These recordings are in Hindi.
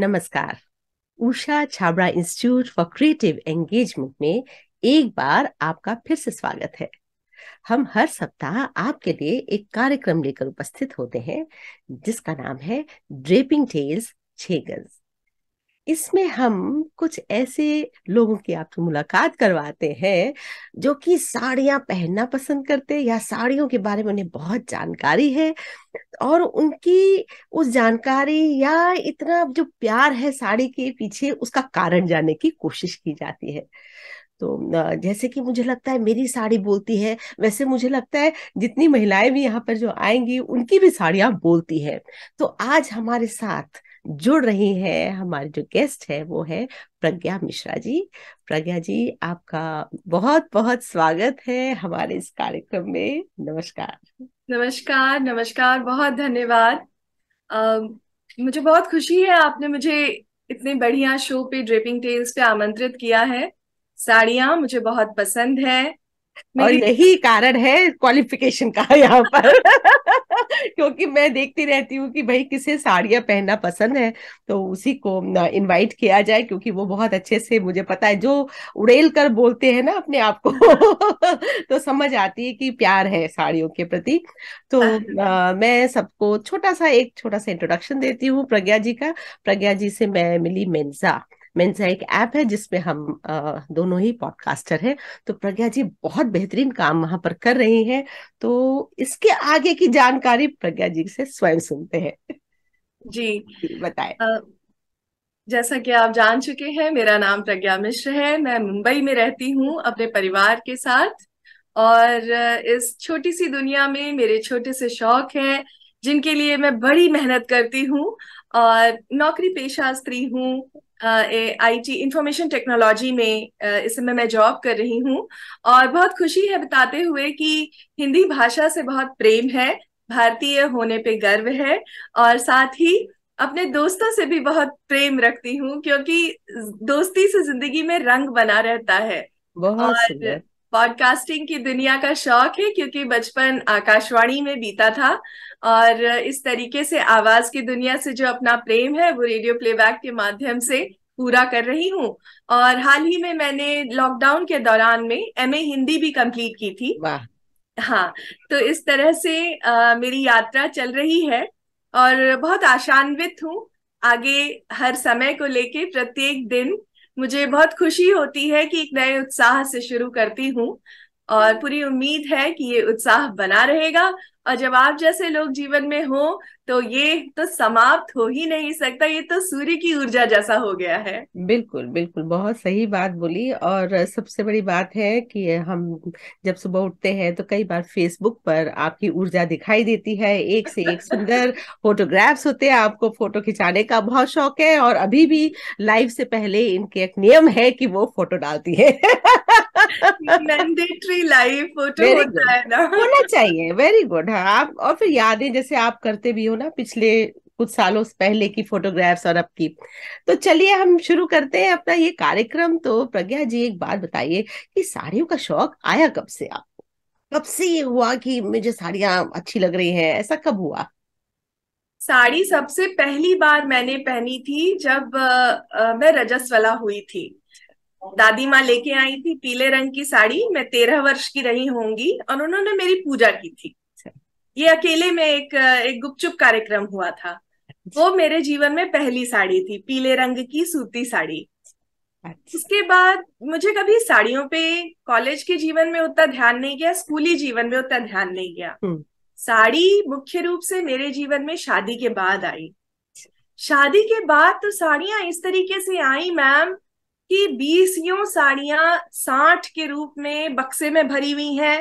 नमस्कार Usha Chhabra institute for creative engagement में एक बार आपका फिर से स्वागत है हम हर सप्ताह आपके लिए एक कार्यक्रम लेकर उपस्थित होते हैं जिसका नाम है ड्रेपिंग टेल्स छे गज इसमें हम कुछ ऐसे लोगों की आपसे मुलाकात करवाते हैं जो कि साड़ियां पहनना पसंद करते हैं या साड़ियों के बारे में उन्हें बहुत जानकारी है और उनकी उस जानकारी या इतना जो प्यार है साड़ी के पीछे उसका कारण जानने की कोशिश की जाती है तो जैसे कि मुझे लगता है मेरी साड़ी बोलती है वैसे मुझे लगता है जितनी महिलाएं भी यहाँ पर जो आएंगी उनकी भी साड़ियां बोलती है तो आज हमारे साथ जुड़ रही है हमारे जो गेस्ट है वो है प्रज्ञा मिश्रा जी प्रज्ञा जी आपका बहुत बहुत स्वागत है हमारे इस कार्यक्रम में नमस्कार नमस्कार नमस्कार बहुत धन्यवाद uh, मुझे बहुत खुशी है आपने मुझे इतने बढ़िया शो पे ड्रेपिंग टेल्स पे आमंत्रित किया है साड़ियाँ मुझे बहुत पसंद है और यही कारण है क्वालिफिकेशन का यहाँ पर क्योंकि मैं देखती रहती हूँ कि भाई किसे साड़ियाँ पहनना पसंद है तो उसी को इनवाइट किया जाए क्योंकि वो बहुत अच्छे से मुझे पता है जो उड़ेल कर बोलते हैं ना अपने आप को तो समझ आती है कि प्यार है साड़ियों के प्रति तो आ, हाँ, हाँ। मैं सबको छोटा सा एक छोटा सा इंट्रोडक्शन देती हूँ प्रज्ञा जी का प्रज्ञा जी से मैं मिली मेन्जा मेन्सा एक ऐप है जिसमें हम आ, दोनों ही पॉडकास्टर हैं तो प्रज्ञा जी बहुत बेहतरीन काम वहां पर कर रही हैं तो इसके आगे की जानकारी प्रज्ञा जी से स्वयं सुनते हैं जी, बताए जैसा कि आप जान चुके हैं मेरा नाम प्रज्ञा मिश्र है मैं मुंबई में रहती हूँ अपने परिवार के साथ और इस छोटी सी दुनिया में मेरे छोटे से शौक है जिनके लिए मैं बड़ी मेहनत करती हूँ और नौकरी पेशा स्त्री हूँ आईटी इंफॉर्मेशन टेक्नोलॉजी में इस समय मैं जॉब कर रही हूँ और बहुत खुशी है बताते हुए कि हिंदी भाषा से बहुत प्रेम है भारतीय होने पे गर्व है और साथ ही अपने दोस्तों से भी बहुत प्रेम रखती हूँ क्योंकि दोस्ती से जिंदगी में रंग बना रहता है बहुत और पॉडकास्टिंग की दुनिया का शौक है क्योंकि बचपन आकाशवाणी में बीता था और इस तरीके से आवाज की दुनिया से जो अपना प्रेम है वो रेडियो प्लेबैक के माध्यम से पूरा कर रही हूँ और हाल ही में मैंने लॉकडाउन के दौरान में एम हिंदी भी कंप्लीट की थी हाँ तो इस तरह से आ, मेरी यात्रा चल रही है और बहुत आशान्वित हूँ आगे हर समय को लेके प्रत्येक दिन मुझे बहुत खुशी होती है कि एक नए उत्साह से शुरू करती हूँ और पूरी उम्मीद है कि ये उत्साह बना रहेगा और जब आप जैसे लोग जीवन में हो तो ये तो समाप्त हो ही नहीं सकता ये तो सूर्य की ऊर्जा जैसा हो गया है बिल्कुल बिल्कुल बहुत सही बात बोली और सबसे बड़ी बात है कि हम जब सुबह उठते हैं तो कई बार फेसबुक पर आपकी ऊर्जा दिखाई देती है एक से एक सुंदर फोटोग्राफ्स होते हैं आपको फोटो खिंचाने का बहुत शौक है और अभी भी लाइव से पहले इनके एक नियम है कि वो फोटो डालती है मैंडेटरी लाइव फोटो होता है ना होना चाहिए वेरी गुड हाँ आप और फिर यादें जैसे आप करते भी हो ना पिछले कुछ सालों से पहले की फोटोग्राफ्स और अब की तो चलिए हम शुरू करते हैं अपना ये कार्यक्रम तो प्रज्ञा जी एक बात बताइए कि साड़ियों का शौक आया कब से आपको कब से ये हुआ कि मुझे साड़ियाँ अच्छी लग रही हैं ऐसा कब हुआ साड़ी सबसे पहली बार मैंने पहनी थी जब आ, आ, मैं रजस्वला हुई थी दादी माँ लेके आई थी पीले रंग की साड़ी मैं तेरह वर्ष की रही होंगी और उन्होंने मेरी पूजा की थी ये अकेले में एक एक गुपचुप कार्यक्रम हुआ था वो अच्छा। मेरे जीवन में पहली साड़ी थी पीले रंग की सूती साड़ी अच्छा। उसके बाद मुझे कभी साड़ियों पे कॉलेज के जीवन में उतना ध्यान नहीं गया स्कूली जीवन में उतना ध्यान नहीं गया हम्म। साड़ी मुख्य रूप से मेरे जीवन में शादी के बाद आई अच्छा। शादी के बाद तो साड़ियां इस तरीके से आई मैम कि बीस साड़ियां साठ के रूप में बक्से में भरी हुई हैं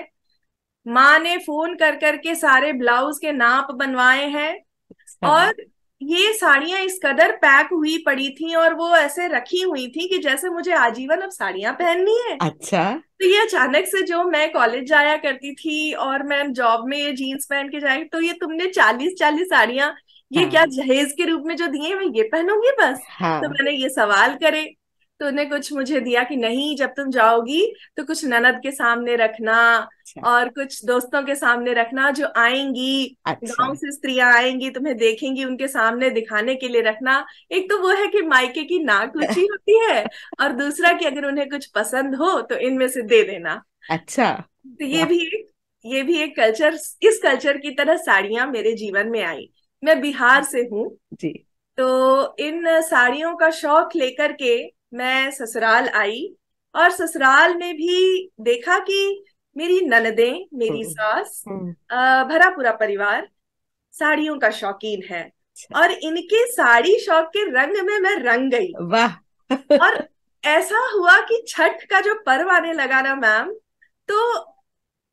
माँ ने फोन कर करके सारे ब्लाउज के नाप बनवाए हैं हाँ। और ये साड़ियां इस कदर पैक हुई पड़ी थी और वो ऐसे रखी हुई थी कि जैसे मुझे आजीवन अब साड़ियां पहननी है अच्छा तो ये अचानक से जो मैं कॉलेज जाया करती थी और मैं जॉब में ये जीन्स पहन के जाए तो ये तुमने चालीस चालीस साड़ियां ये हाँ। क्या जहेज के रूप में जो दिए मैं ये पहनूंगी बस हाँ। तो मैंने ये सवाल करे तूने कुछ मुझे दिया कि नहीं जब तुम जाओगी तो कुछ ननद के सामने रखना अच्छा। और कुछ दोस्तों के सामने रखना जो आएंगी अच्छा। गांव से स्त्रियां आएंगी तुम्हें देखेंगी उनके सामने दिखाने के लिए रखना एक तो वो है कि मायके की नाक ऊंची होती है और दूसरा कि अगर उन्हें कुछ पसंद हो तो इनमें से दे देना अच्छा तो ये भी एक ये भी एक कल्चर इस कल्चर की तरह साड़ियां मेरे जीवन में आई मैं बिहार से हूँ जी तो इन साड़ियों का शौक लेकर के मैं ससुराल आई और ससुराल में भी देखा कि मेरी ननदे मेरी हम्म। सास हम्म। भरा पूरा परिवार साड़ियों का शौकीन है अच्छा। और इनके साड़ी शौक के रंग में मैं रंग गई वाह और ऐसा हुआ कि छठ का जो पर्व आने लगा ना मैम तो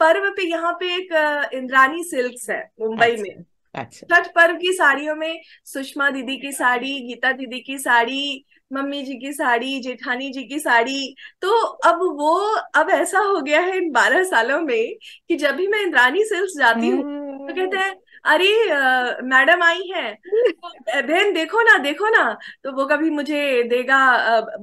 पर्व पे यहाँ पे एक इंद्रानी सिल्क्स है मुंबई अच्छा, में अच्छा। छठ पर्व की साड़ियों में सुषमा दीदी की साड़ी गीता दीदी की साड़ी मम्मी जी की साड़ी जेठानी जी की साड़ी तो अब वो अब ऐसा हो गया है इन बारह सालों में कि जब भी मैं इंद्रानी सिल्क जाती हूँ तो कहते हैं अरे मैडम आई है तो, बहन देखो ना देखो ना तो वो कभी मुझे देगा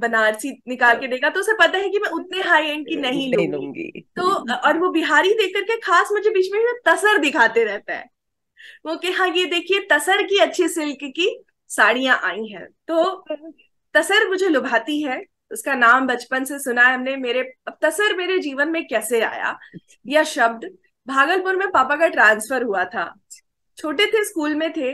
बनारसी निकाल के देगा तो उसे पता है कि मैं उतने हाई एंड की नहीं लूंगी तो और वो बिहारी देख करके खास मुझे बीच में तसर दिखाते रहता है वो कि हाँ ये देखिए तसर की अच्छी सिल्क की साड़ियां आई हैं तो तसर मुझे लुभाती है उसका नाम बचपन से सुना है हमने मेरे अब तसर मेरे जीवन में कैसे आया यह शब्द भागलपुर में पापा का ट्रांसफर हुआ था छोटे थे स्कूल में थे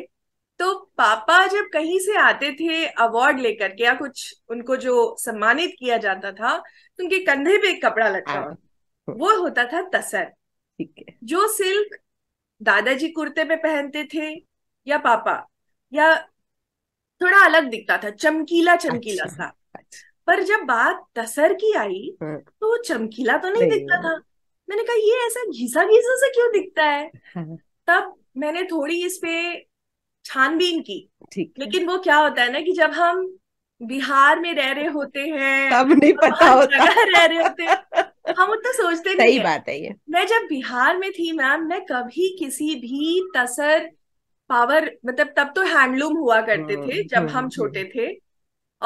तो पापा जब कहीं से आते थे अवार्ड लेकर के या कुछ उनको जो सम्मानित किया जाता था तो उनके कंधे पे एक कपड़ा लगता हाँ। था वो होता था तसर ठीक है जो सिल्क दादाजी कुर्ते पे पहनते थे या पापा या थोड़ा अलग दिखता था चमकीला चमकीला अच्छा, सा अच्छा। पर जब बात तसर की आई हाँ। तो चमकीला तो नहीं दिखता था मैंने कहा ये ऐसा घिसा घिसा से क्यों दिखता है हाँ। तब मैंने थोड़ी इस पे छानबीन की लेकिन वो क्या होता है ना कि जब हम बिहार में रह रहे होते हैं तब नहीं पता होता रह रहे होते हैं हम उतना सोचते सही नहीं बात है ये मैं जब बिहार में थी मैम मैं कभी किसी भी तसर पावर मतलब तब तो हैंडलूम हुआ करते हाँ, थे हाँ, जब हम हाँ, छोटे थे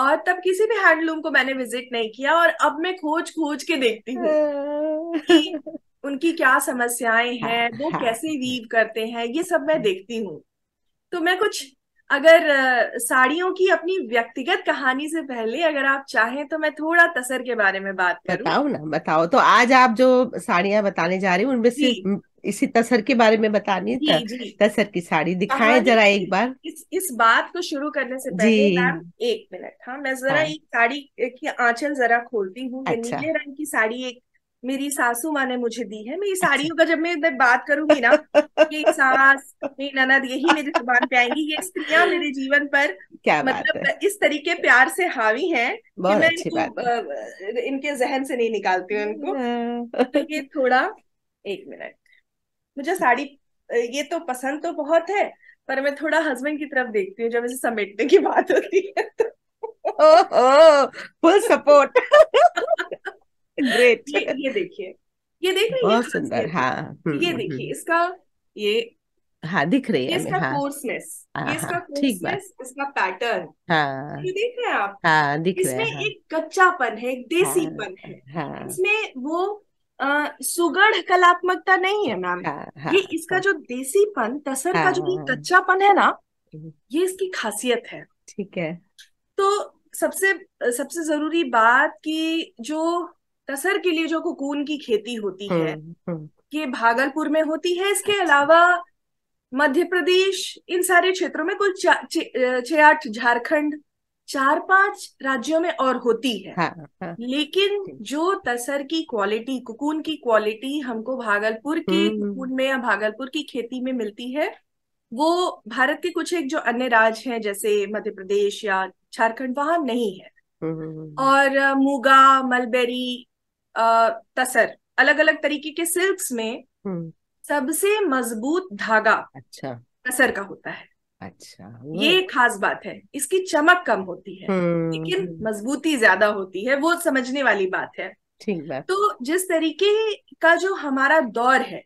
और तब किसी भी हैंडलूम को मैंने विजिट नहीं किया और अब मैं खोज खोज के देखती हूँ उनकी क्या समस्याएं हैं वो कैसे वीव करते हैं ये सब मैं देखती हूँ तो मैं कुछ अगर साड़ियों की अपनी व्यक्तिगत कहानी से पहले अगर आप चाहें तो मैं थोड़ा तसर के बारे में बात करूं बताओ ना बताओ तो आज आप जो साड़ियां बताने जा रही हूँ उनमें से इसी तसर के बारे में बतानी है तसर की साड़ी दिखाए जरा एक बार इस इस बात को शुरू करने से पहले मैम एक मिनट हाँ मैं जरा हाँ। एक साड़ी की आंचल जरा खोलती हूँ अच्छा। नीले रंग की साड़ी एक मेरी सासू माँ ने मुझे दी है मेरी अच्छा। साड़ियों का जब मैं इधर बात करूंगी ना ये सास मेरी ननद यही मेरी जुबान पे आएंगी ये स्त्रियां मेरे जीवन पर क्या मतलब इस तरीके प्यार से हावी हैं कि मैं इनको इनके जहन से नहीं निकालती हूँ इनको हाँ। तो ये थोड़ा एक मिनट मुझे साड़ी ये तो पसंद तो बहुत है पर मैं थोड़ा हस्बैंड की तरफ देखती हूँ जब इसे समेटने की बात होती है तो फुल सपोर्ट ग्रेट ये, देखिए ये देख रही बहुत सुंदर हाँ हम्म, ये हम्म, देखिए हम्म। इसका ये हाँ दिख रही है इसका हाँ, कोर्सनेस हाँ, इसका हाँ, कोर्सनेस इसका पैटर्न हाँ, ये देख रहे हैं आप हाँ, दिख इसमें रहे हैं, हाँ। एक कच्चापन है एक हाँ, देसीपन हाँ, है हाँ, इसमें वो सुगढ़ कलात्मकता नहीं है मैम हाँ, हाँ, ये इसका हाँ। जो देसीपन तसर का जो कच्चापन है ना हम्म। ये इसकी खासियत है ठीक है तो सबसे सबसे जरूरी बात कि जो तसर के लिए जो कुकून की खेती होती है हम्म, हम्म। ये भागलपुर में होती है इसके अच्छा। अलावा मध्य प्रदेश इन सारे क्षेत्रों में कुल आठ झारखंड चार पांच राज्यों में और होती है हाँ, हाँ, लेकिन जो तसर की क्वालिटी कुकून की क्वालिटी हमको भागलपुर के कुकून हम्म। में या भागलपुर की खेती में मिलती है वो भारत के कुछ एक जो अन्य राज्य हैं जैसे मध्य प्रदेश या झारखंड वहां नहीं है हम्म, हम्म, और मूगा मलबेरी तसर अलग अलग तरीके के सिल्क में सबसे मजबूत धागा अच्छा तसर का होता है अच्छा ये खास बात है इसकी चमक कम होती है लेकिन हम्म। मजबूती ज्यादा होती है वो समझने वाली बात है ठीक बात तो जिस तरीके का जो हमारा दौर है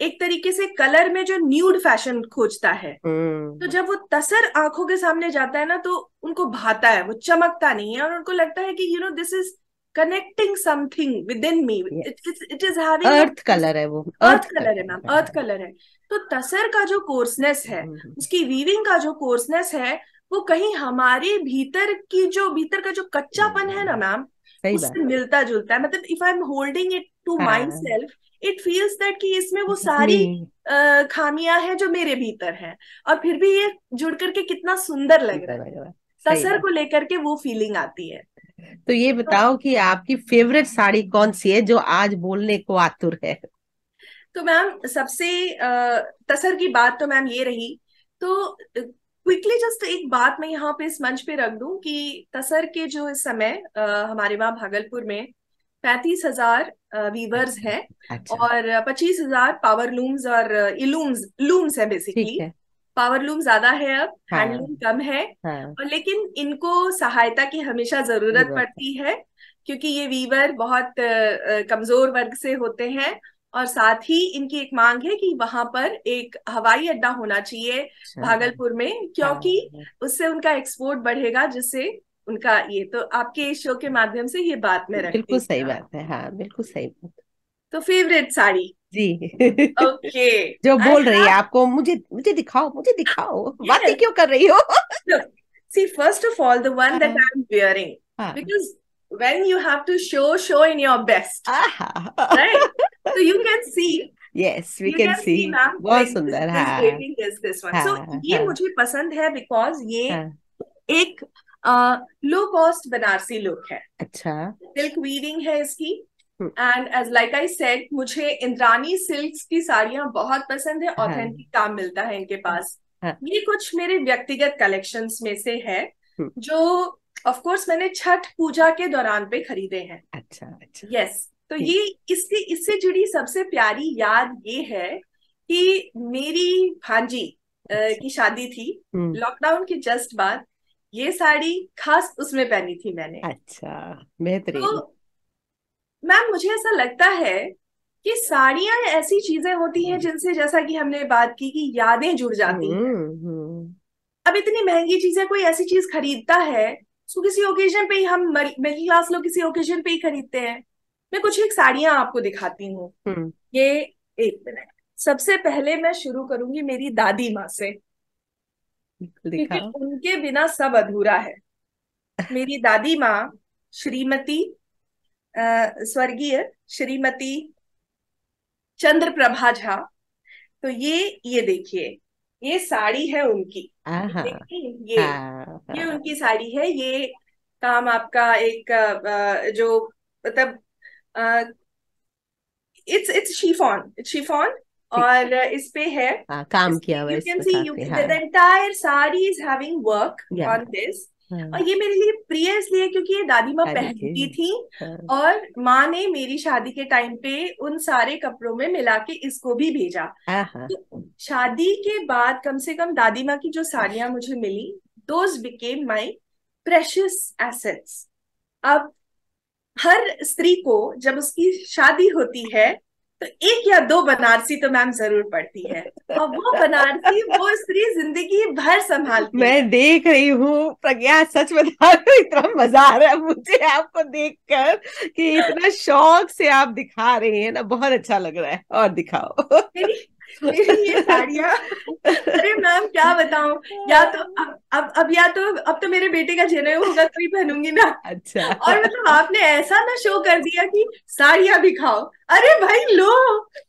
एक तरीके से कलर में जो न्यूड फैशन खोजता है हम्म। तो जब वो तसर आंखों के सामने जाता है ना तो उनको भाता है वो चमकता नहीं है और उनको लगता है कि you know this is connecting something with in me it is having earth colour है वो अर्थ कलर है मैम अर्थ कलर है तो तसर का जो कोर्सनेस है हम्म, हम्म। उसकी वीविंग का जो कोर्सनेस है वो कहीं हमारे भीतर की जो भीतर का जो कच्चापन है ना मैम उससे मिलता जुलता है मतलब if I am holding it to myself it feels that कि इसमें वो सारी खामियां हैं जो मेरे भीतर हैं और फिर भी ये जुड़ करके कितना सुंदर लग रहा है तसर को लेकर के वो फीलिंग आती है तो ये अच्छा। बताओ कि आपकी फेवरेट साड़ी कौन सी है जो आज बोलने को आतुर है तो मैम सबसे तसर की बात तो मैम ये रही तो क्विकली जस्ट एक बात मैं यहाँ पे इस मंच पे रख दूं कि तसर के जो इस समय हमारे वहाँ भागलपुर में पैंतीस हजार वीवर्स अच्छा, है अच्छा। और पच्चीस हजार पावर लूम्स और इलूम्स लूम्स है बेसिकली है। पावर लूम ज्यादा है अब हाँ, हैंडलूम कम है हाँ। और लेकिन इनको सहायता की हमेशा जरूरत पड़ती है क्योंकि ये वीवर बहुत कमजोर वर्ग से होते हैं और साथ ही इनकी एक मांग है कि वहां पर एक हवाई अड्डा होना चाहिए अच्छा। भागलपुर में क्योंकि हाँ। उससे उनका एक्सपोर्ट बढ़ेगा जिससे उनका ये तो आपके शो के माध्यम से ये बात में बिल्कुल सही बात है हाँ बिल्कुल सही बात तो फेवरेट साड़ी जी ओके जो बोल रही है आपको मुझे मुझे दिखाओ मुझे दिखाओ बातें क्यों कर रही हो see first of all the one that I am wearing because when you have to show show in your best right so you can see yes we can see बहुत सुंदर है हाँ। सो हाँ, ये हाँ। मुझे पसंद है बिकॉज ये एक लो कॉस्ट बनारसी लुक है अच्छा सिल्क वीविंग है इसकी and edge like I said मुझे इंद्रानी सिल्क की साड़ियां बहुत पसंद है ऑथेंटिक हाँ। काम मिलता है इनके पास हाँ। ये कुछ मेरे व्यक्तिगत कलेक्शंस में से है हम्म। जो ऑफ कोर्स मैंने छठ पूजा के दौरान पे खरीदे हैं अच्छा अच्छा यस yes. तो ये इससे इससे जुड़ी सबसे प्यारी याद ये है कि मेरी भांजी अच्छा। की शादी थी लॉकडाउन हम्म। के जस्ट बाद ये साड़ी खास उसमें पहनी थी मैंने अच्छा बेहतरीन तो मैम मुझे ऐसा लगता है कि साड़ियां ऐसी चीजें होती हैं हम्म। जिनसे जैसा कि हमने बात की कि यादें जुड़ जाती हैं हम्म, हम्म। अब इतनी महंगी चीजें कोई ऐसी चीज खरीदता है सो तो किसी ओकेजन पे ही हम मिडिल क्लास लोग किसी ओकेजन पे ही खरीदते हैं मैं कुछ एक साड़ियां आपको दिखाती हूँ ये एक मिनट सबसे पहले मैं शुरू करूंगी मेरी दादी माँ से क्योंकि उनके बिना सब अधूरा है मेरी दादी माँ श्रीमती स्वर्गीय श्रीमती चंद्र प्रभा झा तो ये ये देखिए ये साड़ी है उनकी ये हाँ। ये उनकी साड़ी है ये काम आपका एक जो मतलब इट्स इट्स शिफॉन शिफॉन और इस पे है आ, हाँ, काम किया हुआ you can see you the entire sari is having work on this हाँ। और ये मेरे लिए प्रिय इसलिए क्योंकि ये दादी माँ पहनती थी हाँ। और माँ ने मेरी शादी के टाइम पे उन सारे कपड़ों में मिला के इसको भी भेजा हाँ। तो शादी के बाद कम से कम दादी माँ की जो साड़ियां मुझे मिली those became my precious assets अब हर स्त्री को जब उसकी शादी होती है तो एक या दो बनारसी तो मैम जरूर पढ़ती है और वो बनारसी वो स्त्री जिंदगी भर संभालती मैं देख रही हूँ प्रज्ञा सच बता रही इतना मजा आ रहा है मुझे आपको देखकर कि इतना शौक से आप दिखा रहे हैं ना बहुत अच्छा लग रहा है और दिखाओ मेरी ये साड़ियाँ अरे मैम क्या बताऊं या तो अब अब या तो अब तो मेरे बेटे का जनेऊ होगा तो ही पहनूंगी ना अच्छा और मतलब आपने ऐसा ना शो कर दिया कि साड़ियाँ भी खाओ अरे भाई लो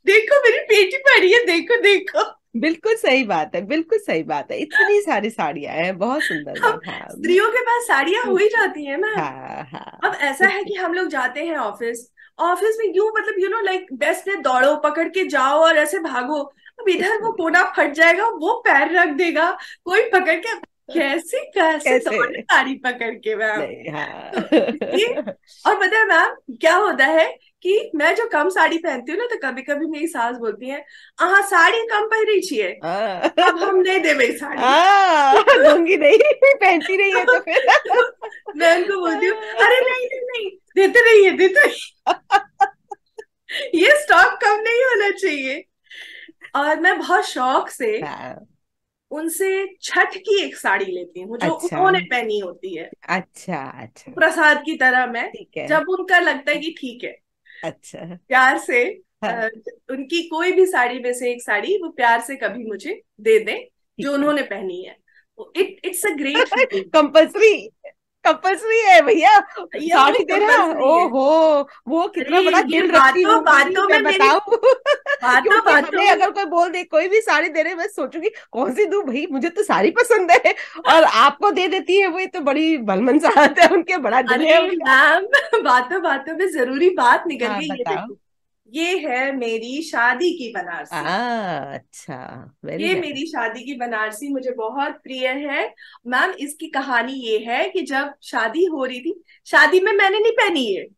देखो मेरी बेटी पड़ी है देखो देखो बिल्कुल सही बात है बिल्कुल सही बात है इतनी सारी साड़ियां हैं बहुत सुंदर स्त्रियों के पास साड़ियां हो ही जाती है ना हाँ, हाँ, अब ऐसा है कि हम लोग जाते हैं ऑफिस ऑफिस में यू मतलब यू नो लाइक बेस्ट है दौड़ो पकड़ के जाओ और ऐसे भागो अब इधर वो कोना फट जाएगा वो पैर रख देगा कोई पकड़ के कैसे कैसे तारी पकड़ के मैम हाँ। तो और पता मैम क्या होता है कि मैं जो कम साड़ी पहनती हूँ ना तो कभी कभी मेरी सास बोलती है आ साड़ी कम पहनी चाहिए हाँ। अब हम नहीं दे मेरी साड़ी दूंगी हाँ, नहीं पहनती नहीं है तो फिर मैं उनको बोलती हूँ अरे नहीं नहीं नहीं देते रहिए देते ये स्टॉक कम नहीं होना चाहिए और मैं बहुत शौक से हाँ। उनसे छठ की एक साड़ी लेती हूँ जो अच्छा, उन्होंने पहनी होती है अच्छा अच्छा प्रसाद की तरह मैं जब उनका लगता है कि ठीक है अच्छा प्यार से हाँ. उनकी कोई भी साड़ी में से एक साड़ी वो प्यार से कभी मुझे दे दें जो उन्होंने पहनी है it it's a great compulsory couples भी है भैया साड़ी दे रहा हो वो कितना बड़ा दिल रखती हूँ बातों में बताऊं बातों बातों में अगर कोई बोल दे कोई भी साड़ी दे रहे मैं सोचूंगी कौन सी दू भाई मुझे तो साड़ी पसंद है और आपको दे देती है वो तो बड़ी बलमन चाहत है उनके बड़ा दिल है बातों बातों में जरूरी बात निकल हाँ, गई ये है मेरी शादी की बनारसी आ, अच्छा ये nice. मेरी शादी की बनारसी मुझे बहुत प्रिय है मैम इसकी कहानी ये है कि जब शादी हो रही थी शादी में मैंने नहीं पहनी ये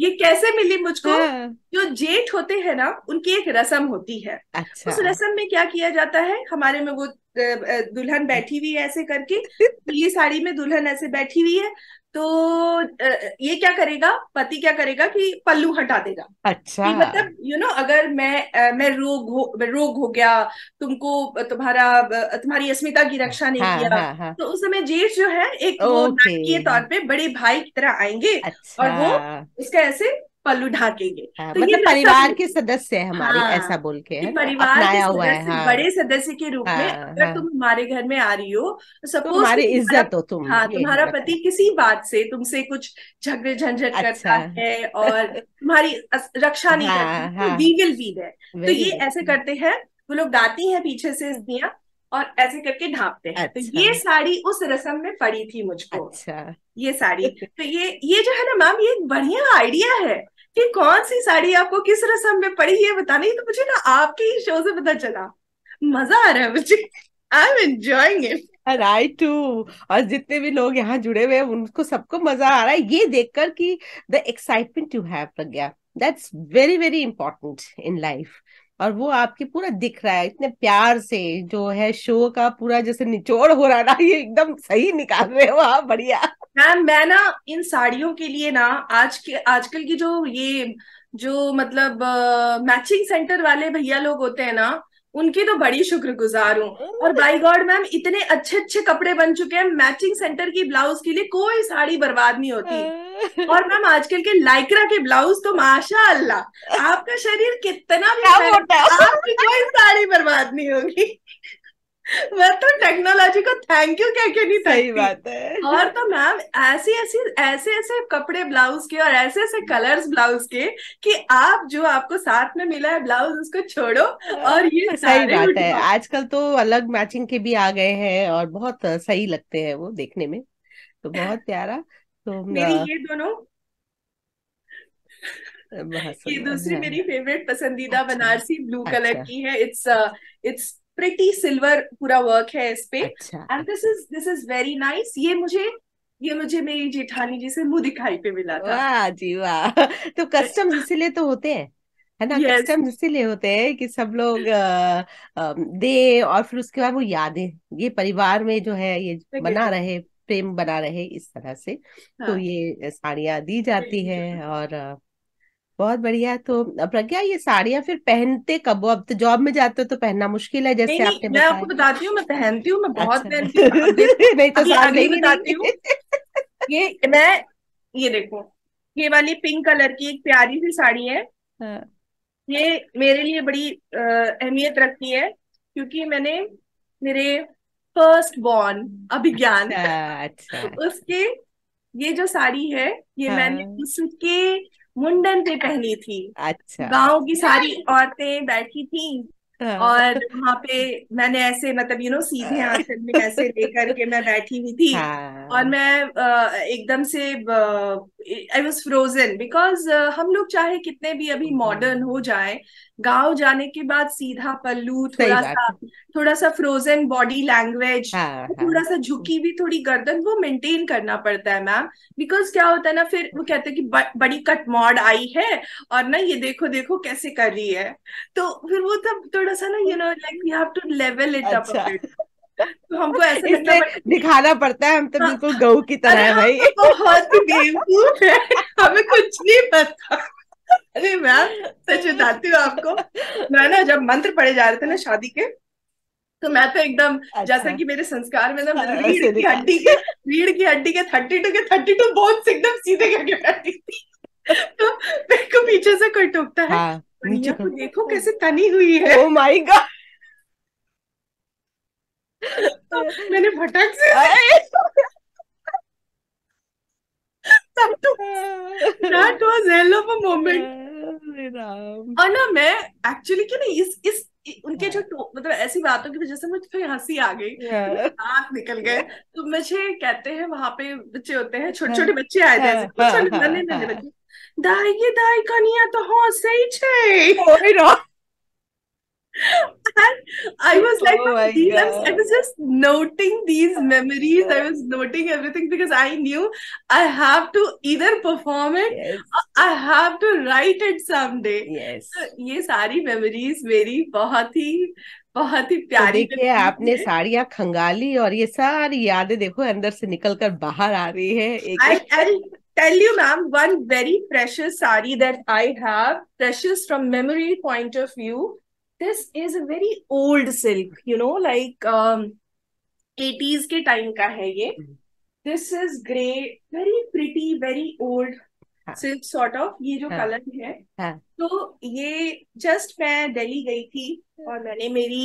ये कैसे मिली मुझको अच्छा। जो जेठ होते हैं ना उनकी एक रसम होती है अच्छा उस रस्म में क्या किया जाता है हमारे में वो दुल्हन बैठी हुई है ऐसे करके ये साड़ी में दुल्हन ऐसे बैठी हुई है तो ये क्या करेगा पति क्या करेगा कि पल्लू हटा देगा अच्छा कि मतलब यू you नो know, अगर मैं मैं रोग हो रोग हो गया तुमको तुम्हारा तुम्हारी अस्मिता की रक्षा नहीं हाँ, किया हाँ, हाँ. तो उस समय जेठ जो है एक वो नाटकीय तौर पे बड़े भाई की तरह आएंगे अच्छा। और वो उसका ऐसे पल्लू ढाकेंगे हाँ, तो मतलब परिवार के सदस्य है हमारे हाँ, ऐसा बोल के परिवार के हुआ है हाँ, बड़े सदस्य के रूप हाँ, में अगर हाँ, तुम हमारे घर में आ रही हो सपोज तो हमारी इज्जत हो तुम हाँ तुम्हारा पति किसी बात से तुमसे कुछ झगड़े झंझट अच्छा, करता है और तुम्हारी रक्षा नहीं हाँ, करता वी विल बी देयर तो, हाँ। तो ये ऐसे करते हैं वो लोग गाती हैं पीछे से दिया और ऐसे करके ढांपते हैं तो अच्छा। तो ये साड़ी उस रस्म में पड़ी थी मुझको अच्छा ये साड़ी तो ये ये जो है ना मैम ये बढ़िया आइडिया है कि कौन सी साड़ी आपको किस रसम में पड़ी ये बताना तो मुझे ना आपके ही शो से पता चला मजा आ रहा है मुझे I am enjoying it right to और जितने भी लोग यहाँ जुड़े हुए हैं उनको सबको मजा आ रहा है ये देखकर कि the excitement you have Pragya that's very very important in life और वो आपके पूरा दिख रहा है इतने प्यार से जो है शो का पूरा जैसे निचोड़ हो रहा ना ये एकदम सही निकाल रहे हो आप बढ़िया मैम मैं ना इन साड़ियों के लिए ना आज के आजकल की जो ये जो मतलब मैचिंग सेंटर वाले भैया लोग होते हैं ना उनकी तो बड़ी शुक्रगुजार हूँ और बाई गॉड मैम इतने अच्छे अच्छे कपड़े बन चुके हैं मैचिंग सेंटर की ब्लाउज के लिए कोई साड़ी बर्बाद नहीं होती और मैम आजकल के लाइक्रा के ब्लाउज तो माशा अल्लाह आपका शरीर कितना भी आपकी कोई साड़ी बर्बाद नहीं होगी मैं तो टेक्नोलॉजी को थैंक यू क्या क्यों नहीं सही बात है और तो मैम ऐसी ऐसी ऐसे ऐसे कपड़े ब्लाउज के और ऐसे ऐसे कलर्स ब्लाउज के कि आप जो आपको साथ में मिला है ब्लाउज उसको छोड़ो हाँ, और ये सही बात है आजकल तो अलग मैचिंग के भी आ गए हैं और बहुत सही लगते हैं वो देखने में तो बहुत प्यारा तो मेरी ये दोनों ये दूसरी हाँ। मेरी फेवरेट पसंदीदा अच्छा। बनारसी ब्लू अच्छा। कलर की है इट्स इट्स प्रिटी सिल्वर पूरा वर्क है इस पे and this is this is very nice ये मुझे ये मुझे मेरी जेठानी जी से मुंह दिखाई पे मिला था वाह जी वाह तो कस्टम इसीलिए तो होते हैं है ना yes. कस्टम इसीलिए होते हैं कि सब लोग आ, आ, दे और फिर उसके बाद वो यादें ये परिवार में जो है ये बना रहे प्रेम बना रहे इस तरह से तो हाँ. तो ये साड़ियां दी जाती है और बहुत बढ़िया तो प्रज्ञा ये साड़ियाँ फिर पहनते कब हो अब तो जॉब में जाते हो तो पहनना मुश्किल है जैसे आपने मैं आपको बताती हूँ मैं पहनती हूँ मैं बहुत अच्छा। पहनती हूँ नहीं तो साथ नहीं बताती हूँ ये मैं ये देखो ये वाली पिंक कलर की एक प्यारी सी साड़ी है हाँ। ये मेरे लिए बड़ी अहमियत रखती है क्योंकि मैंने मेरे फर्स्ट बॉर्न अभिज्ञान अच्छा, अच्छा। उसके ये जो साड़ी है ये मैंने हाँ। उसके मुंडन पे पहनी थी अच्छा गांव की सारी औरतें बैठी थी हाँ। और वहां पे मैंने ऐसे मतलब यू नो सीधे हाँ। आसन में ऐसे लेकर के मैं बैठी हुई थी हाँ। और मैं एकदम से आई वॉज फ्रोजन बिकॉज हम लोग चाहे कितने भी अभी मॉडर्न हो जाए गांव जाने के बाद सीधा पल्लू थोड़ा सा थोड़ा सा फ्रोजन बॉडी लैंग्वेज थोड़ा सा झुकी भी थोड़ी गर्दन वो मेंटेन करना पड़ता है मैम बिकॉज क्या होता है ना फिर वो कहते हैं कि ब, बड़ी कटमौड़ आई है और ना ये देखो देखो कैसे कर रही है तो फिर वो तब थोड़ा सा ना you know like you have to level it up तो हमको ऐसे इसलिए दिखाना पड़ता है हम तो हाँ। बिल्कुल गऊ की तरह है भाई तो बहुत बेवकूफ है हमें कुछ नहीं पता अरे मैम सच बताती हूँ आपको मैं ना जब मंत्र पढ़े जा रहे थे ना शादी के तो मैं तो एकदम अच्छा। जैसा कि मेरे संस्कार में ना हाँ, रीढ़ की हड्डी के रीढ़ की हड्डी के थर्टी टू के थर्टी टू बोन्स एकदम सीधे करके बैठी थी तो मेरे को पीछे से कोई टोकता है हाँ, नीचे को देखो कैसे तनी हुई है ओ माय गॉड तो मैंने भटक से और ना मैं एक्चुअली क्या इस इस उनके जो मतलब ऐसी बातों की वजह से मुझे हंसी आ गई हाथ निकल गए तो मुझे कहते हैं वहां पे बच्चे होते हैं छोटे हाँ। छोटे बच्चे आए थे हाँ, हाँ, दाई ये दाई कनिया तो हो सही छे and I was like, oh I was just noting these oh memories. I was noting everything because I knew I have to either perform it, yes. I have to write it someday. Yes. So, ये सारी memories मेरी बहुत ही बहुत ही प्यारी तो देखिए आपने साड़ियाँ खंगाली और ये सारी यादें देखो अंदर से निकल कर बाहर आ रही है एक I, I'll, tell you ma'am one very precious sari that i have precious from memory point of view this is a very old silk you know like eighties के टाइम का है ये this is grey very pretty very old silk sort of ये जो कलर हाँ. है हाँ. तो ये जस्ट मैं दिल्ली गई थी और मैंने मेरी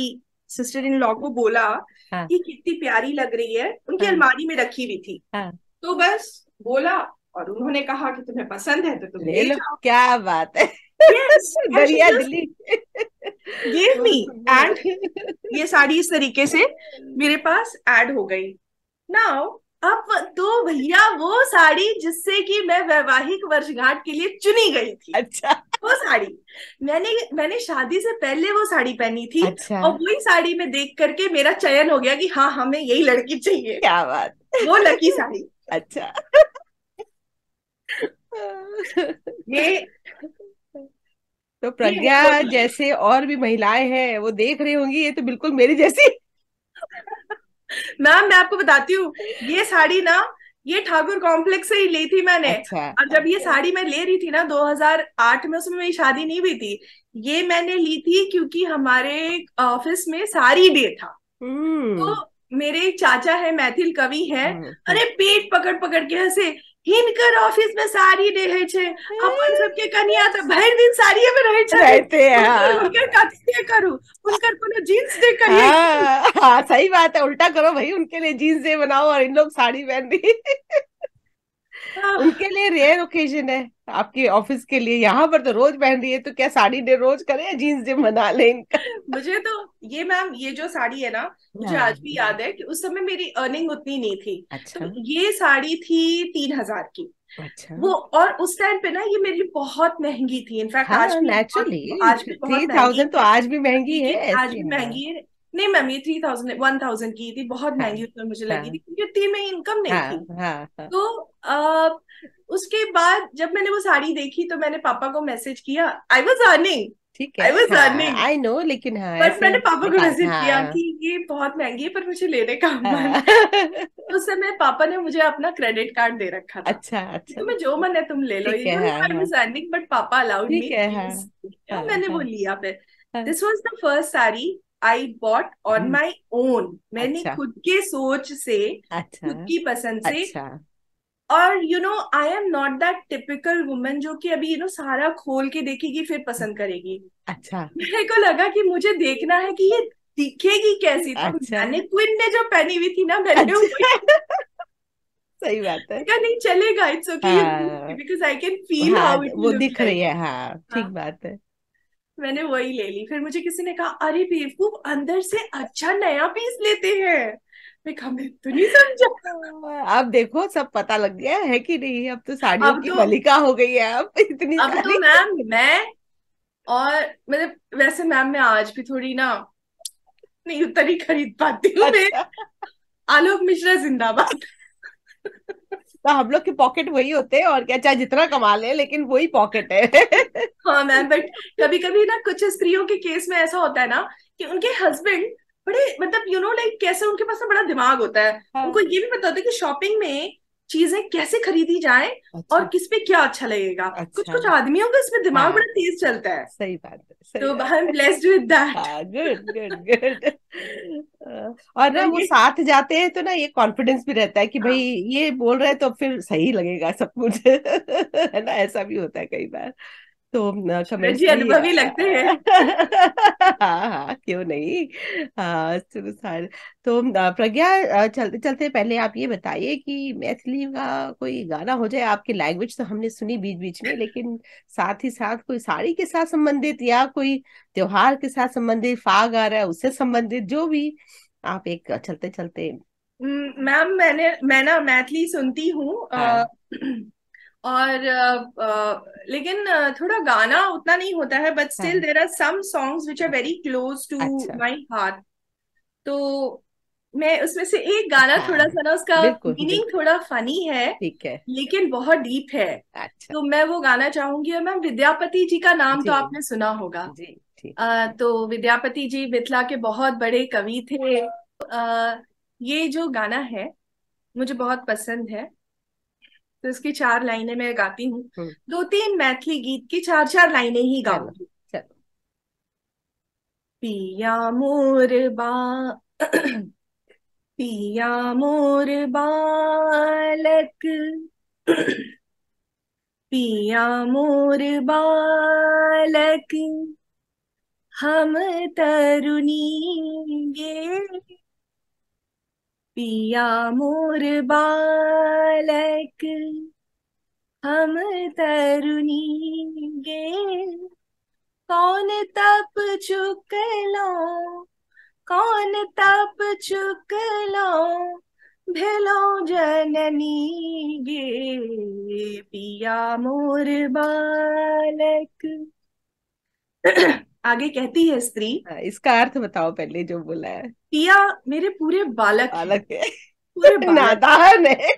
सिस्टर इन लॉ को बोला हाँ. कि कितनी प्यारी लग रही है उनकी हाँ. अलमारी में रखी हुई थी हाँ. तो बस बोला और उन्होंने कहा कि तुम्हें पसंद है तो तुम ले लो क्या बात है yes, gave me and ये साड़ी इस तरीके से मेरे पास एड हो गई नाउ अब तो भैया वो साड़ी जिससे कि मैं वैवाहिक वर्षगांठ के लिए चुनी गई थी अच्छा वो साड़ी मैंने मैंने शादी से पहले वो साड़ी पहनी थी अच्छा। और वही साड़ी में देख करके मेरा चयन हो गया कि हाँ हमें यही लड़की चाहिए क्या बात वो लकी साड़ी अच्छा ये तो प्रज्ञा तो जैसे और भी महिलाएं हैं वो देख रही होंगी ये तो बिल्कुल मेरी जैसी मैम मैं आपको बताती हूँ ये साड़ी ना ये ठाकुर कॉम्प्लेक्स से ही ली थी मैंने अच्छा, और जब अच्छा। ये साड़ी मैं ले रही थी ना 2008 में उसमें मेरी शादी नहीं हुई थी ये मैंने ली थी क्योंकि हमारे ऑफिस में साड़ी डे था हम्म। तो मेरे चाचा है मैथिल कवि है हम्म। अरे पेट पकड़ पकड़ के ऐसे हिनकर ऑफिस में साड़ी रहे छे अपन सबके कनिया तो भर दिन साड़ी में रहे छे रहते हैं हुनकर हाँ। कथी दे करू उनकर कोनो जींस दे करिए हां हाँ, सही बात है उल्टा करो भाई उनके लिए जींस दे बनाओ और इन लोग साड़ी पहन दी उनके लिए रेयर ओकेजन है आपके ऑफिस के लिए यहाँ पर तो रोज पहन रही है तो क्या साड़ी डे रोज करे जीन्स डे मना ले मुझे तो ये मैम ये जो साड़ी है ना मुझे हाँ। आज भी याद है कि उस समय मेरी अर्निंग उतनी नहीं थी अच्छा। तो ये साड़ी थी तीन हजार की अच्छा वो और उस टाइम पे ना ये मेरी बहुत महंगी थी इनफैक्ट हाँ, आज भी आज भी थ्री थाउजेंड तो आज भी महंगी है आज भी महंगी है नहीं मैम ये थ्री थाउजेंड वन थाउजेंड की थी बहुत हाँ। महंगी उसमें मुझे लगी हाँ। थी क्योंकि उतनी में इनकम नहीं हाँ, थी तो उसके बाद जब मैंने वो साड़ी देखी तो मैंने पापा को मैसेज किया आई वॉज अर्निंग ठीक है आई अर्निंग आई नो लेकिन हाँ बट मैंने पापा को मैसेज किया कि ये बहुत महंगी है पर मुझे लेने का मन तो उस समय पापा ने मुझे अपना क्रेडिट कार्ड दे रखा था अच्छा अच्छा तुम्हें तो जो मन है तुम ले लो ये अर्निंग बट तो पापा अलाउड मी मैंने वो लिया फिर this the first sari I bought on my own मैंने अच्छा. खुद के सोच से अच्छा. खुद की पसंद से अच्छा. और you know I am not that typical women जो कि अभी यू you नो know, सारा खोल के देखेगी फिर पसंद करेगी अच्छा मेरे को लगा कि मुझे देखना है कि ये दिखेगी कैसी तो अच्छा. तो क्विन ने जो पहनी हुई थी ना मैंने अच्छा. सही बात है क्या नहीं चलेगा it's okay because I can feel how वो दिख रही है हाँ, हाँ ठीक बात है मैंने वही ले ली फिर मुझे किसी ने कहा अरे बेवकूफ अंदर से अच्छा नया पीस लेते हैं मैं हमें तो नहीं समझा अब देखो सब पता लग गया है कि नहीं अब तो साड़ियों अब की तो मलिका हो गई है अब इतनी अब तो मैम मैं और मतलब वैसे मैम मैं आज भी थोड़ी ना नहीं उतनी खरीद पाती हूँ मैं अच्छा। आलोक मिश्रा जिंदाबाद तो हम लोग के पॉकेट वही होते हैं और क्या चाहे जितना कमा ले, लेकिन वही पॉकेट है हाँ मैम बट कभी कभी ना कुछ स्त्रियों के केस में ऐसा होता है ना कि उनके हस्बैंड बड़े मतलब यू नो लाइक कैसे उनके पास ना बड़ा दिमाग होता है हाँ. उनको ये भी पता होता है कि शॉपिंग में चीजें कैसे खरीदी जाए अच्छा। और किस पे क्या अच्छा लगेगा अच्छा। कुछ कुछ आदमियों का इसमें दिमाग हाँ। बड़ा तेज चलता है सही बात है तो I am blessed with that good good good और ना वो साथ जाते हैं तो ना ये कॉन्फिडेंस भी रहता है कि हाँ। भाई ये बोल रहे तो फिर सही लगेगा सब कुछ है ना ऐसा भी होता है कई बार तो जी अच्छा अनुभवी लगते हैं हाँ, हाँ, क्यों नहीं हाँ तो प्रज्ञा चल, चलते पहले आप ये बताइए कि मैथिली का कोई गाना हो जाए आपकी लैंग्वेज तो हमने सुनी बीच बीच में लेकिन साथ ही साथ कोई साड़ी के साथ संबंधित या कोई त्योहार के साथ संबंधित फाग आ रहा है उससे संबंधित जो भी आप एक चलते चलते मैम मैंने मैं ना मैथिली सुनती हूँ हाँ. और लेकिन थोड़ा गाना उतना नहीं होता है but still there are some songs which are very close to my heart तो मैं उसमें से एक गाना हाँ। थोड़ा सा ना उसका मीनिंग थोड़ा फनी है ठीक है लेकिन बहुत डीप है अच्छा। तो मैं वो गाना चाहूंगी और मैम विद्यापति जी का नाम तो जी, तो आपने सुना होगा जी, आ, तो विद्यापति जी मिथिला के बहुत बड़े कवि थे आ, ये जो गाना है मुझे बहुत पसंद है तो इसकी चार लाइनें मैं गाती हूँ हम्म। दो तीन मैथिली गीत की चार चार लाइनें ही गाऊंगी पिया मोर बा पिया मोर बालक पिया मोर बालक हम तरुणी गे पिया मोर बालक हम तरुणी गे कौन तप चुक लो कौन तप चुक लो भेलो जननी गे पिया मोर बालक आगे कहती है स्त्री हाँ, इसका अर्थ बताओ पहले जो बोला है पिया मेरे पूरे बालक बालक है पूरे नादान है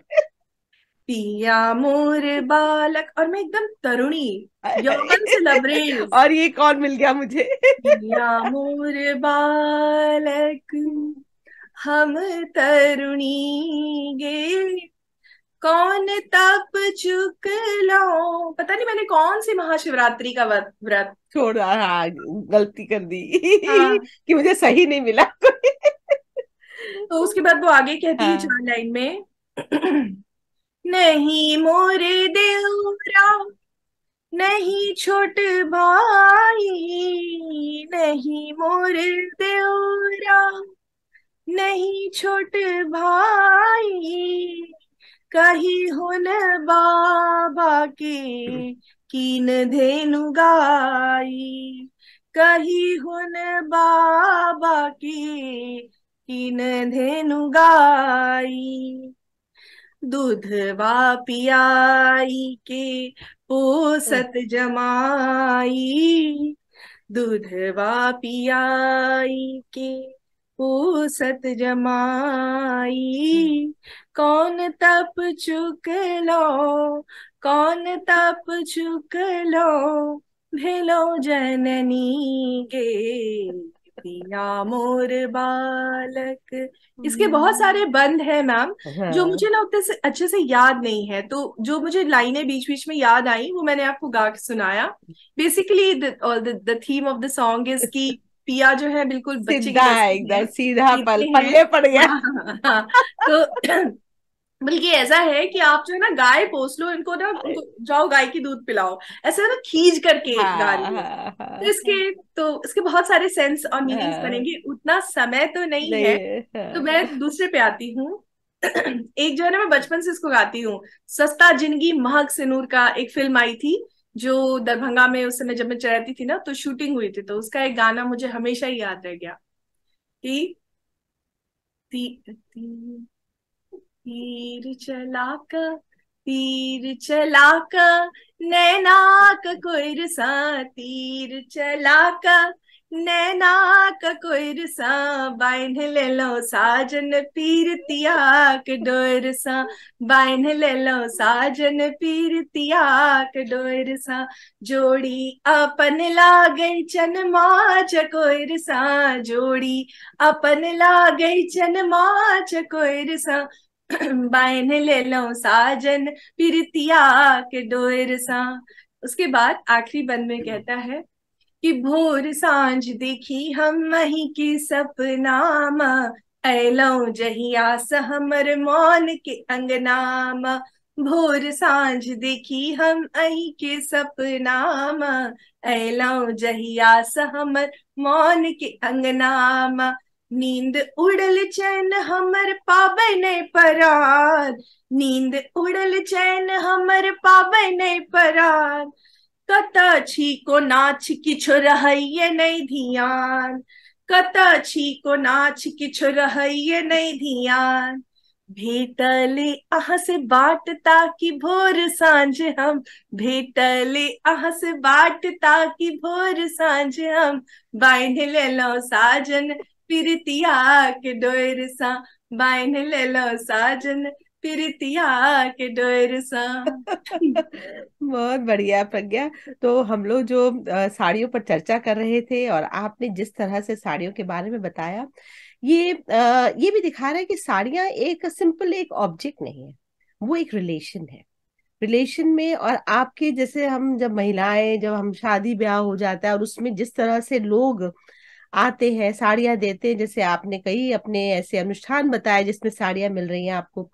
पिया मोर बालक और मैं एकदम तरुणी यौवन से लबरेज और ये कौन मिल गया मुझे पिया मोर बालक हम तरुणी गे कौन तप चुक लो पता नहीं मैंने कौन सी महाशिवरात्रि का व्रत व्रत छोड़ा हाँ गलती कर दी हाँ। कि मुझे सही नहीं मिला तो उसके बाद वो आगे कहती हाँ। है चार लाइन में नहीं मोरे देवरा नहीं छोट भाई नहीं मोरे देवरा नहीं छोट भाई कही हुनर बाबा के कीन धेनु गाई कही हुन बाबा के कीन धेनु गाई दूधवा पियाई के पोसत जमाई दूधवा पियाई के पूसत जमाई हम्म। कौन तप चुक लो कौन तप चुक लो भेलो जननी गे दिया मोर बालक इसके बहुत हम्म। सारे बंद है मैम जो हाँ। मुझे ना उतने से अच्छे से याद नहीं है तो जो मुझे लाइनें बीच बीच में याद आई वो मैंने आपको गा के सुनाया basically the theme of the song is की पिया जो है बिल्कुल सीधा एकदम सीधा पल पल्ले पड़ गया हाँ, हाँ, हाँ, तो बल्कि ऐसा है कि आप जो है ना गाय पोस लो इनको ना जाओ गाय की दूध पिलाओ ऐसा ना खींच करके हाँ, हाँ, हाँ, तो इसके तो इसके बहुत सारे सेंस और मीनिंग्स हाँ, बनेंगे उतना समय तो नहीं, नहीं है हाँ, तो मैं दूसरे पे आती हूँ एक जो है ना मैं बचपन से इसको गाती हूँ सस्ता जिंदगी महक सिनूर का एक फिल्म आई थी जो दरभंगा में उस समय जब मैं चलाती थी ना तो शूटिंग हुई थी तो उसका एक गाना मुझे हमेशा ही याद रह गया कि ती, ती, तीर चलाकर तीर चलाकर नैनाक कोई रसा तीर चलाकर नैना का सा रसा बाइन ले लो साजन पीर तियाक डोर सा बाइन ले लो साजन पीर तियाक डोर सा जोड़ी अपन गई चन माच कोयर सा जोड़ी अपन गई चन माच कोयर सा बाइन ले लो साजन पीरतिया के डोर सा उसके बाद आखिरी बंद में कहता है कि भोर सांझ देखी हम मही के सपनामा ऐलौ जहिया हमर मौन के अंगनामा भोर सांझ देखी हम अही के सपनामा ऐलौ जहिया हमर मौन के अंगनामा नींद उड़ल चैन हमर पाबन परार नींद उड़ल चैन हमर पावन परार कत छी को नाच किछ रहइए नै धियान कत छी को नाच किछ रहइए नै धियान भेटले अहा से बाट ताकि भोर सांझ हम भेटले अहा से बाट ताकि भोर सांझ हम बांध ले लो साजन पिरतिया के डोर सा बांध ले लो साजन बहुत बढ़िया प्रज्ञा तो हम लोग जो साड़ियों पर चर्चा कर रहे थे और आपने जिस तरह से साड़ियों के बारे में बताया ये आ, ये भी दिखा रहा है कि साड़ियां एक सिंपल एक ऑब्जेक्ट नहीं है वो एक रिलेशन है रिलेशन में और आपके जैसे हम जब महिलाएं जब हम शादी ब्याह हो जाता है और उसमें जिस तरह से लोग आते हैं साड़ियां देते हैं जैसे आपने कई अपने ऐसे अनुष्ठान बताए जिसमें साड़ियां मिल रही हैं आपको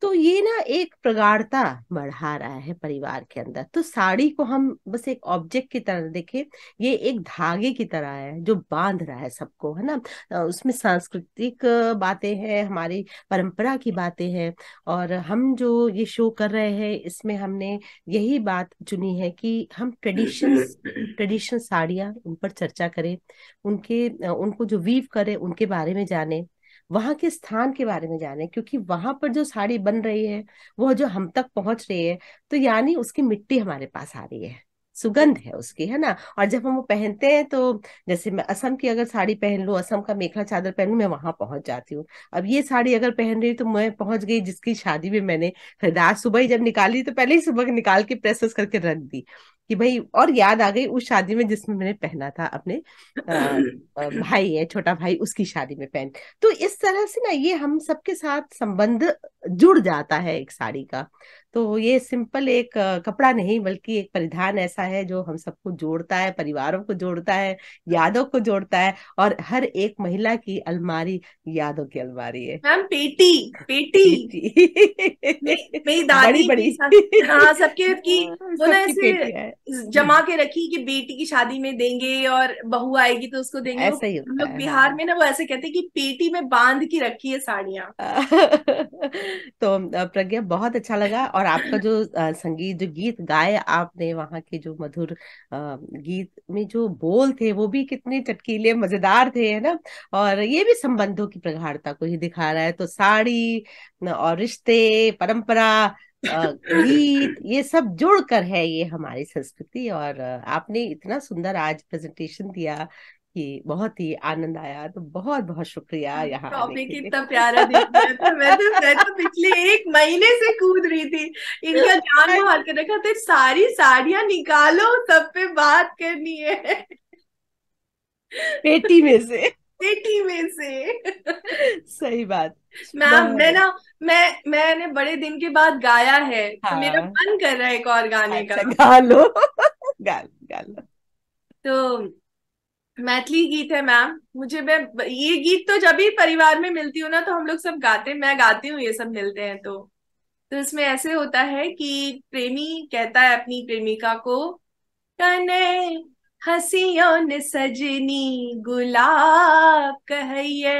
तो ये ना एक प्रगाढ़ता बढ़ा रहा है परिवार के अंदर तो साड़ी को हम बस एक ऑब्जेक्ट की तरह देखें ये एक धागे की तरह है जो बांध रहा है सबको है ना उसमें सांस्कृतिक बातें हैं हमारी परंपरा की बातें हैं और हम जो ये शो कर रहे हैं इसमें हमने यही बात चुनी है कि हम ट्रेडिशन ट्रेडिशनल साड़ियाँ उन पर चर्चा करें उनके उनको जो वीव करें उनके बारे में जाने वहां के स्थान के बारे में जाने क्योंकि वहां पर जो साड़ी बन रही है वो जो हम तक पहुंच रही है तो यानी उसकी मिट्टी हमारे पास आ रही है सुगंध है उसकी है ना और जब हम वो पहनते हैं तो जैसे मैं असम की अगर साड़ी पहन लू असम का मेखला चादर पहन लू मैं वहां पहुंच जाती हूँ अब ये साड़ी अगर पहन रही तो मैं पहुंच गई जिसकी शादी में मैंने रात सुबह ही जब निकाली तो पहले ही सुबह निकाल के प्रेस करके रख दी कि भाई और याद आ गई उस शादी में जिसमें मैंने पहना था अपने भाई है छोटा भाई उसकी शादी में पहन तो इस तरह से ना ये हम सबके साथ संबंध जुड़ जाता है एक साड़ी का तो ये सिंपल एक कपड़ा नहीं बल्कि एक परिधान ऐसा है जो हम सबको जोड़ता है परिवारों को जोड़ता है यादों को जोड़ता है और हर एक महिला की अलमारी यादों की अलमारी है मैम पेटी पेटी, मेरी दादी बड़ी हाँ सबके की हाँ, ऐसे जमा हम्म। के रखी कि बेटी की शादी में देंगे और बहू आएगी तो उसको देंगे ऐसा ही लोग बिहार हाँ। में ना वो ऐसे कहते हैं कि पेटी में बांध की रखी है साड़ियाँ तो प्रज्ञा बहुत अच्छा लगा और आपका जो संगीत जो गीत गाए आपने वहां के जो मधुर गीत में जो बोल थे वो भी कितने चटकीले मजेदार थे है ना और ये भी संबंधों की प्रगाढ़ता को ही दिखा रहा है तो साड़ी और रिश्ते परंपरा गीत ये सब जुड़ कर है ये हमारी संस्कृति और आपने इतना सुंदर आज प्रेजेंटेशन दिया कि बहुत ही आनंद आया तो बहुत बहुत शुक्रिया हाँ, यहाँ टॉपिक इतना प्यारा था मैं तो मैं तो पिछले एक महीने से कूद रही थी इनका जान हाँ मार के रखा थे सारी साड़ियां निकालो सब पे बात करनी है पेटी में से पेटी में से सही बात मैम मैं ना मैं मैंने बड़े दिन के बाद गाया है हाँ। तो मेरा हाँ। मन कर रहा है एक और गाने का अच्छा, गा लो गा लो तो मैथिली गीत है मैम मुझे मैं ये गीत तो जब भी परिवार में मिलती हूँ ना तो हम लोग सब गाते मैं गाती हूँ ये सब मिलते हैं तो तो इसमें ऐसे होता है कि प्रेमी कहता है अपनी प्रेमिका को कने हसीयों ने सजनी गुलाब कहिए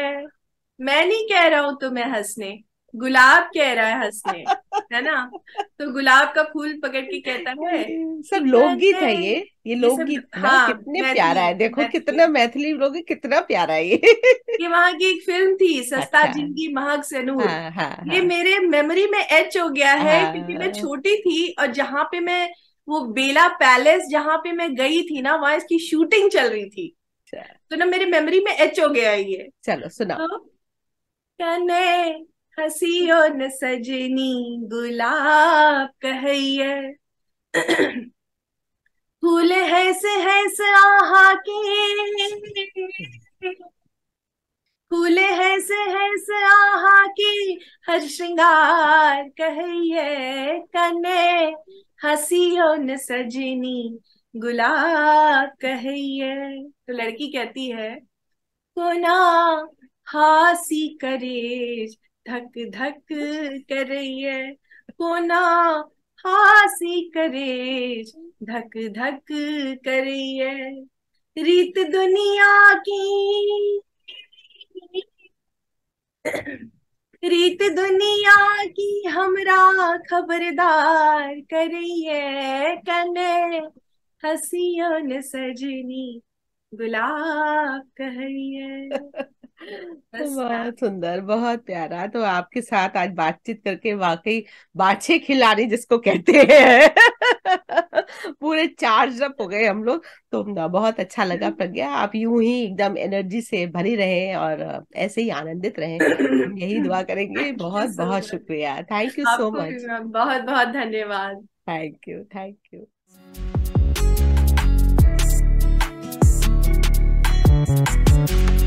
मैं नहीं कह रहा हूं तो तुम्हें हंसने गुलाब कह रहा है हंसने है ना तो गुलाब का फूल पकड़ के कहता है सब लोकगीत है ये ये लोकगीत हाँ, कितने प्यारा है देखो मैथली, कितना मैथिली लोग कितना प्यारा है ये ये वहां की एक फिल्म थी सस्ता अच्छा। जिंदगी महक से नूर हाँ, हाँ, हाँ, ये हाँ। मेरे मेमोरी में एच हो गया है हाँ। क्योंकि मैं छोटी थी और जहाँ पे मैं वो बेला पैलेस जहाँ पे मैं गई थी ना वहां इसकी शूटिंग चल रही थी अच्छा। तो ना मेरे मेमोरी में एच हो गया ये चलो सुना तो, कने हसीओ न सजनी गुलाब कहिए फूल है से है से आहा के फूल है से है से आहा के हर श्रृंगार कहिए कने हसीओ न सजनी गुलाब कहिए तो लड़की कहती है कोना हासी करे धक धक कर कोना हासी करे धक धक कर रीत दुनिया की रीत दुनिया की हमरा खबरदार करिए कने हसियन सजनी गुलाब कहिए तो बहुत सुंदर बहुत प्यारा तो आपके साथ आज बातचीत करके वाकई बाछे खिलाड़ी जिसको कहते हैं पूरे चार्ज अप हो गए हम लोग तो बहुत अच्छा लगा हम्म। प्रज्ञा आप यूं ही एकदम एनर्जी से भरी रहे और ऐसे ही आनंदित रहे हम यही दुआ करेंगे बहुत बहुत शुक्रिया थैंक यू सो मच बहुत बहुत धन्यवाद thank you thank you Thank you